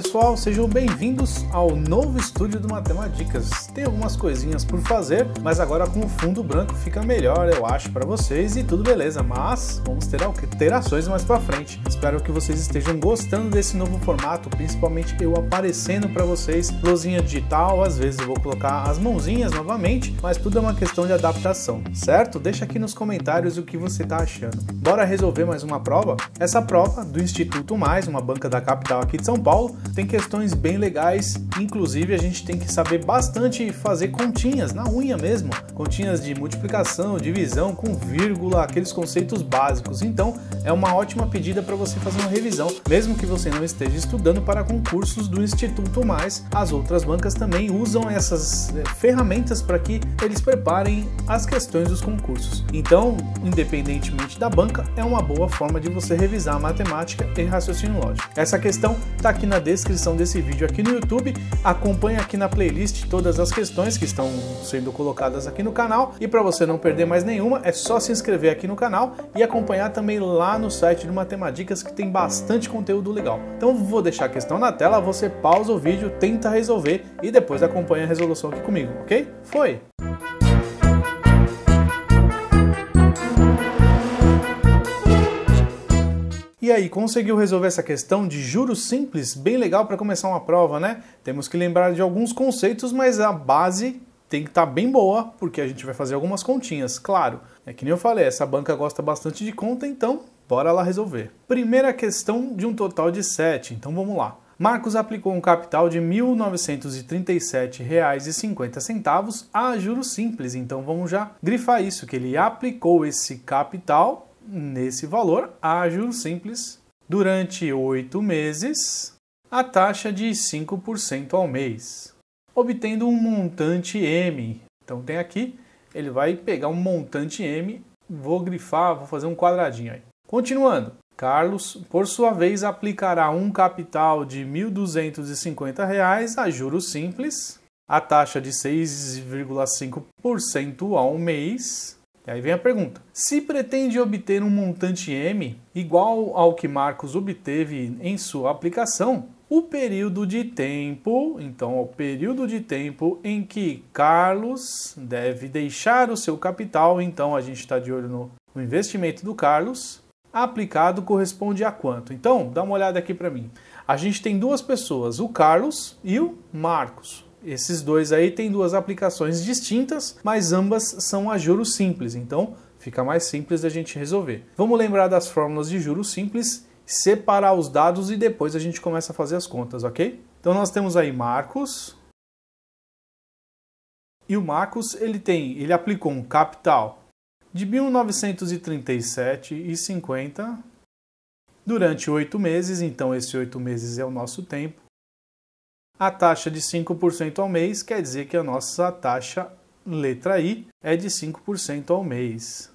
pessoal, sejam bem-vindos ao novo estúdio do Matemáticas. Tem algumas coisinhas por fazer, mas agora com o fundo branco fica melhor, eu acho, para vocês e tudo beleza. Mas vamos ter alterações mais para frente. Espero que vocês estejam gostando desse novo formato, principalmente eu aparecendo para vocês, luzinha digital, às vezes eu vou colocar as mãozinhas novamente, mas tudo é uma questão de adaptação, certo? Deixa aqui nos comentários o que você está achando. Bora resolver mais uma prova? Essa prova do Instituto Mais, uma banca da capital aqui de São Paulo, tem questões bem legais, inclusive a gente tem que saber bastante fazer continhas na unha mesmo, continhas de multiplicação, divisão, com vírgula, aqueles conceitos básicos. Então é uma ótima pedida para você fazer uma revisão, mesmo que você não esteja estudando para concursos do Instituto Mais. As outras bancas também usam essas eh, ferramentas para que eles preparem as questões dos concursos. Então, independentemente da banca, é uma boa forma de você revisar a matemática e raciocínio lógico. Essa questão está aqui na descrição descrição desse vídeo aqui no YouTube. Acompanhe aqui na playlist todas as questões que estão sendo colocadas aqui no canal. E para você não perder mais nenhuma, é só se inscrever aqui no canal e acompanhar também lá no site do Matemáticas que tem bastante conteúdo legal. Então vou deixar a questão na tela, você pausa o vídeo, tenta resolver e depois acompanha a resolução aqui comigo, ok? Foi! E aí, conseguiu resolver essa questão de juros simples? Bem legal para começar uma prova, né? Temos que lembrar de alguns conceitos, mas a base tem que estar tá bem boa, porque a gente vai fazer algumas continhas, claro. É que nem eu falei, essa banca gosta bastante de conta, então bora lá resolver. Primeira questão de um total de 7, então vamos lá. Marcos aplicou um capital de R$ 1.937,50 a juros simples, então vamos já grifar isso, que ele aplicou esse capital nesse valor, a juros simples, durante oito meses, a taxa de 5% ao mês, obtendo um montante M. Então tem aqui, ele vai pegar um montante M, vou grifar, vou fazer um quadradinho aí. Continuando, Carlos, por sua vez, aplicará um capital de R$ 1.250 a juros simples, a taxa de 6,5% ao mês, e aí vem a pergunta: se pretende obter um montante M igual ao que Marcos obteve em sua aplicação, o período de tempo, então o período de tempo em que Carlos deve deixar o seu capital, então a gente está de olho no, no investimento do Carlos, aplicado corresponde a quanto? Então, dá uma olhada aqui para mim. A gente tem duas pessoas, o Carlos e o Marcos. Esses dois aí têm duas aplicações distintas, mas ambas são a juros simples, então fica mais simples da gente resolver. Vamos lembrar das fórmulas de juros simples, separar os dados e depois a gente começa a fazer as contas, ok? Então nós temos aí Marcos, e o Marcos ele tem, ele aplicou um capital de 1937,50 durante oito meses, então esse oito meses é o nosso tempo, a taxa de 5% ao mês quer dizer que a nossa taxa letra I é de 5% ao mês.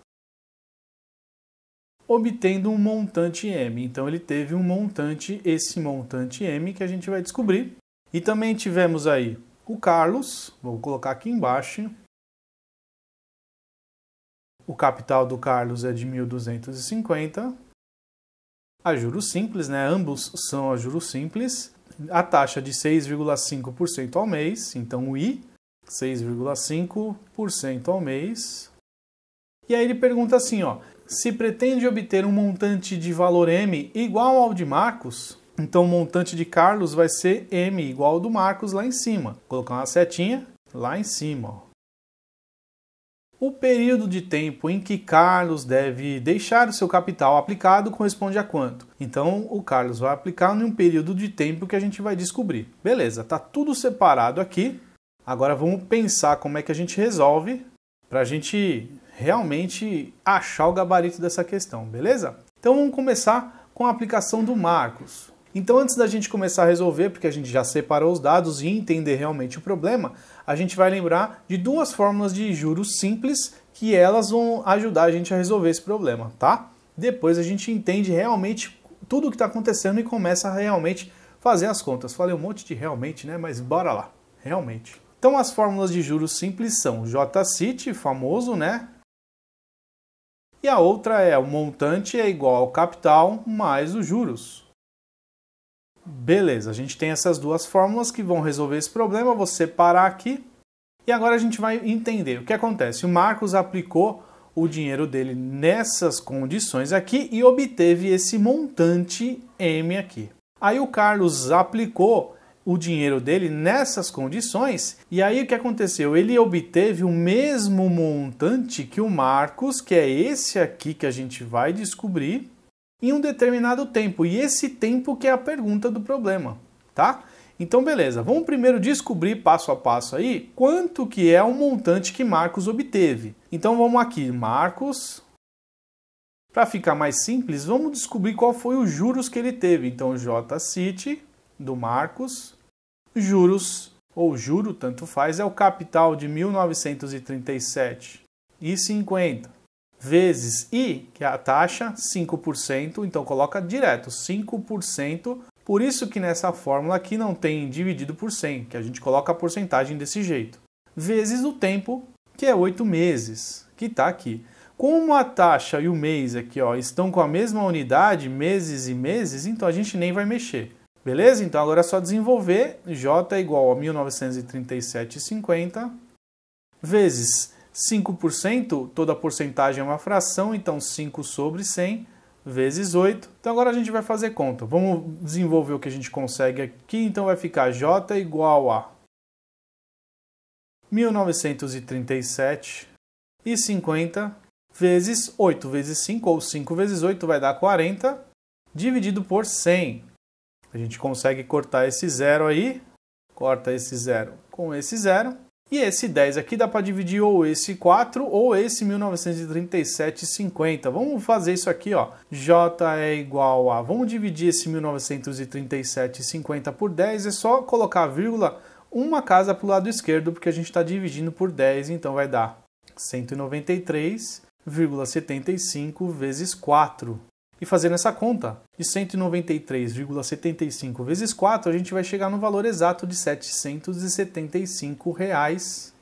Obtendo um montante M. Então ele teve um montante, esse montante M que a gente vai descobrir. E também tivemos aí o Carlos, vou colocar aqui embaixo. O capital do Carlos é de 1250. A juros simples, né? Ambos são a juros simples a taxa de 6,5% ao mês, então o I, 6,5% ao mês. E aí ele pergunta assim, ó, se pretende obter um montante de valor M igual ao de Marcos, então o montante de Carlos vai ser M igual ao do Marcos lá em cima. Vou colocar uma setinha lá em cima, ó. O período de tempo em que Carlos deve deixar o seu capital aplicado corresponde a quanto? Então, o Carlos vai aplicar em um período de tempo que a gente vai descobrir. Beleza, tá tudo separado aqui. Agora vamos pensar como é que a gente resolve para a gente realmente achar o gabarito dessa questão, beleza? Então vamos começar com a aplicação do Marcos. Então, antes da gente começar a resolver, porque a gente já separou os dados e entender realmente o problema, a gente vai lembrar de duas fórmulas de juros simples que elas vão ajudar a gente a resolver esse problema, tá? Depois a gente entende realmente tudo o que está acontecendo e começa a realmente fazer as contas. Falei um monte de realmente, né? Mas bora lá, realmente. Então, as fórmulas de juros simples são JCIT, famoso, né? E a outra é o montante é igual ao capital mais os juros. Beleza, a gente tem essas duas fórmulas que vão resolver esse problema, vou separar aqui. E agora a gente vai entender o que acontece. O Marcos aplicou o dinheiro dele nessas condições aqui e obteve esse montante M aqui. Aí o Carlos aplicou o dinheiro dele nessas condições e aí o que aconteceu? Ele obteve o mesmo montante que o Marcos, que é esse aqui que a gente vai descobrir, em um determinado tempo. E esse tempo que é a pergunta do problema, tá? Então beleza, vamos primeiro descobrir passo a passo aí quanto que é o montante que Marcos obteve. Então vamos aqui, Marcos. Para ficar mais simples, vamos descobrir qual foi os juros que ele teve. Então JCIT do Marcos, juros ou juro, tanto faz, é o capital de 1937 e 50 vezes I, que é a taxa, 5%, então coloca direto 5%. Por isso que nessa fórmula aqui não tem dividido por 100, que a gente coloca a porcentagem desse jeito. Vezes o tempo, que é 8 meses, que está aqui. Como a taxa e o mês aqui ó, estão com a mesma unidade, meses e meses, então a gente nem vai mexer. Beleza? Então agora é só desenvolver. J é igual a 1937,50 vezes 5%, toda porcentagem é uma fração, então 5 sobre 100 vezes 8. Então agora a gente vai fazer conta. Vamos desenvolver o que a gente consegue aqui, então vai ficar J igual a 1937 e 50 vezes 8 vezes 5, ou 5 vezes 8 vai dar 40, dividido por 100. A gente consegue cortar esse zero aí, corta esse zero com esse zero, e esse 10 aqui dá para dividir ou esse 4 ou esse 1937,50. Vamos fazer isso aqui, ó. J é igual a... Vamos dividir esse 1937,50 por 10. É só colocar a vírgula uma casa para o lado esquerdo, porque a gente está dividindo por 10, então vai dar 193,75 vezes 4 e fazendo essa conta de 193,75 vezes 4, a gente vai chegar no valor exato de R$ 775. Reais.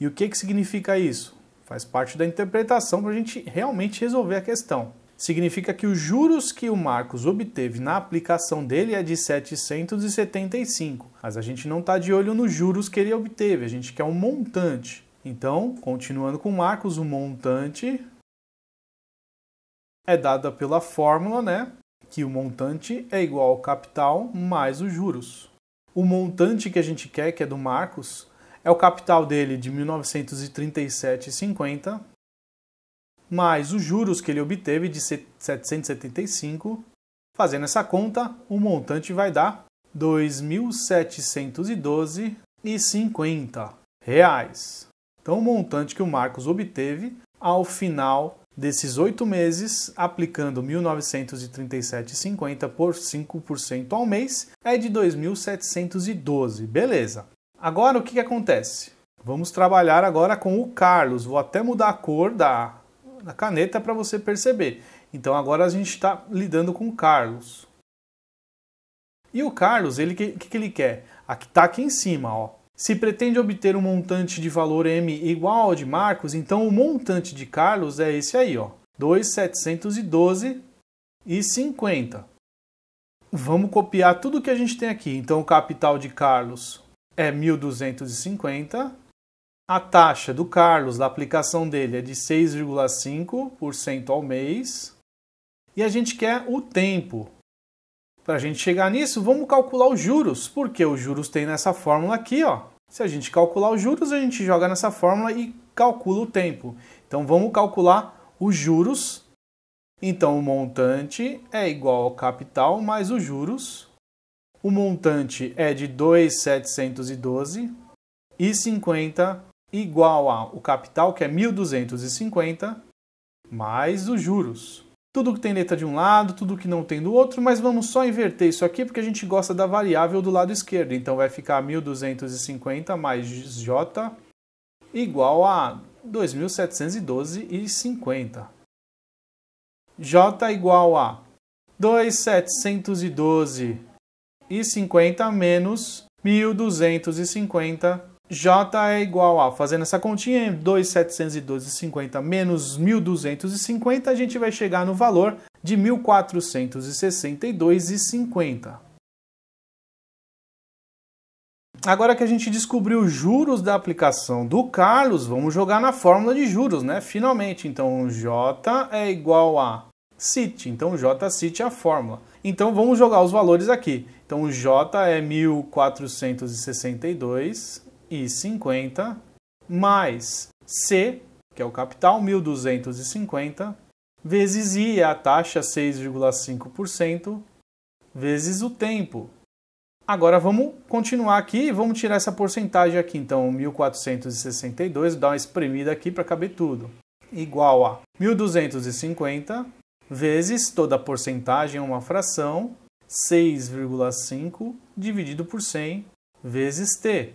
E o que, que significa isso? Faz parte da interpretação para a gente realmente resolver a questão. Significa que os juros que o Marcos obteve na aplicação dele é de 775, mas a gente não está de olho nos juros que ele obteve, a gente quer um montante. Então, continuando com o Marcos, o montante é dada pela fórmula, né? Que o montante é igual ao capital mais os juros. O montante que a gente quer, que é do Marcos, é o capital dele de 1937,50 mais os juros que ele obteve de 775. Fazendo essa conta, o montante vai dar R$ 2.712,50. Então, o montante que o Marcos obteve ao final Desses oito meses, aplicando R$ 1.937,50 por 5% ao mês, é de 2.712, beleza. Agora o que, que acontece? Vamos trabalhar agora com o Carlos, vou até mudar a cor da, da caneta para você perceber. Então agora a gente está lidando com o Carlos. E o Carlos, ele que, que ele quer? Aqui tá aqui em cima, ó. Se pretende obter um montante de valor M igual ao de Marcos, então o montante de Carlos é esse aí, ó, 2.712,50. e Vamos copiar tudo que a gente tem aqui. Então o capital de Carlos é 1.250. A taxa do Carlos, da aplicação dele, é de 6,5% ao mês. E a gente quer o tempo. Para a gente chegar nisso, vamos calcular os juros, porque os juros tem nessa fórmula aqui, ó. Se a gente calcular os juros, a gente joga nessa fórmula e calcula o tempo. Então vamos calcular os juros. Então o montante é igual ao capital mais os juros. O montante é de 2,712 e 50 igual a o capital, que é 1.250, mais os juros tudo que tem letra de um lado, tudo que não tem do outro, mas vamos só inverter isso aqui porque a gente gosta da variável do lado esquerdo. Então vai ficar 1250 mais j igual a 2712,50. j igual a 2712,50 menos 1250 J é igual a, fazendo essa continha, 2,712,50 menos 1.250, a gente vai chegar no valor de 1.462,50. Agora que a gente descobriu os juros da aplicação do Carlos, vamos jogar na fórmula de juros, né? Finalmente, então J é igual a CIT, então J CIT é a fórmula. Então vamos jogar os valores aqui. Então J é 1462 50 mais C, que é o capital, 1.250, vezes I, é a taxa 6,5%, vezes o tempo. Agora vamos continuar aqui e vamos tirar essa porcentagem aqui. Então, 1.462, dá uma espremida aqui para caber tudo. Igual a 1.250 vezes toda a porcentagem, uma fração, 6,5 dividido por 100 vezes t.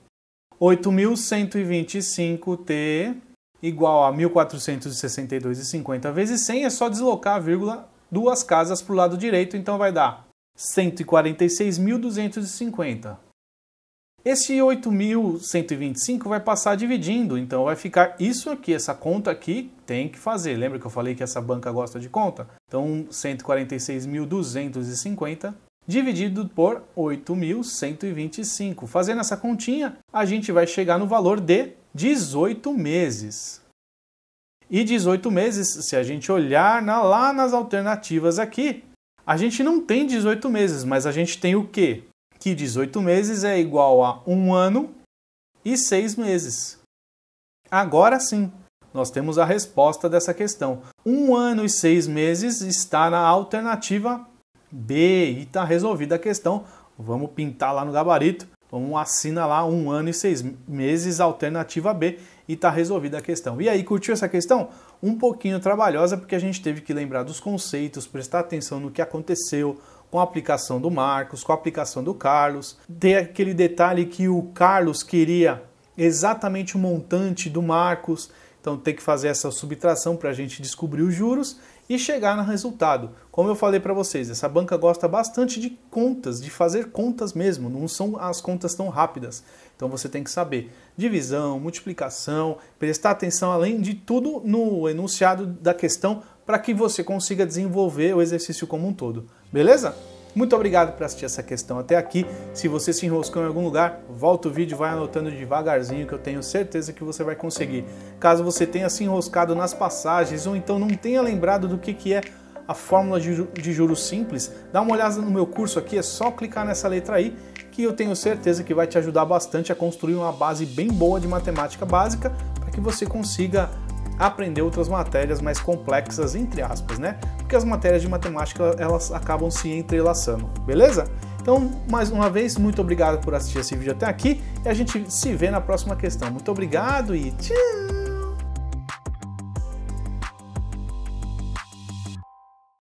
8.125t igual a 1.462,50 vezes 100 é só deslocar a vírgula duas casas para o lado direito, então vai dar 146.250. Esse 8.125 vai passar dividindo, então vai ficar isso aqui, essa conta aqui tem que fazer. Lembra que eu falei que essa banca gosta de conta? Então 146.250 dividido por 8.125. Fazendo essa continha, a gente vai chegar no valor de 18 meses. E 18 meses, se a gente olhar na, lá nas alternativas aqui, a gente não tem 18 meses, mas a gente tem o quê? Que 18 meses é igual a 1 ano e 6 meses. Agora sim, nós temos a resposta dessa questão. 1 ano e 6 meses está na alternativa B e está resolvida a questão. Vamos pintar lá no gabarito. Vamos assinar lá um ano e seis meses alternativa B e está resolvida a questão. E aí, curtiu essa questão? Um pouquinho trabalhosa porque a gente teve que lembrar dos conceitos, prestar atenção no que aconteceu, com a aplicação do Marcos, com a aplicação do Carlos. Tem aquele detalhe que o Carlos queria exatamente o montante do Marcos, então tem que fazer essa subtração para a gente descobrir os juros e chegar no resultado. Como eu falei para vocês, essa banca gosta bastante de contas, de fazer contas mesmo, não são as contas tão rápidas. Então você tem que saber divisão, multiplicação, prestar atenção além de tudo no enunciado da questão para que você consiga desenvolver o exercício como um todo. Beleza? Muito obrigado por assistir essa questão até aqui. Se você se enroscou em algum lugar, volta o vídeo e vai anotando devagarzinho que eu tenho certeza que você vai conseguir. Caso você tenha se enroscado nas passagens ou então não tenha lembrado do que, que é a fórmula de juros simples, dá uma olhada no meu curso aqui, é só clicar nessa letra aí que eu tenho certeza que vai te ajudar bastante a construir uma base bem boa de matemática básica para que você consiga aprender outras matérias mais complexas, entre aspas, né? Porque as matérias de matemática elas acabam se entrelaçando, beleza? Então, mais uma vez, muito obrigado por assistir esse vídeo até aqui e a gente se vê na próxima questão. Muito obrigado e tchau!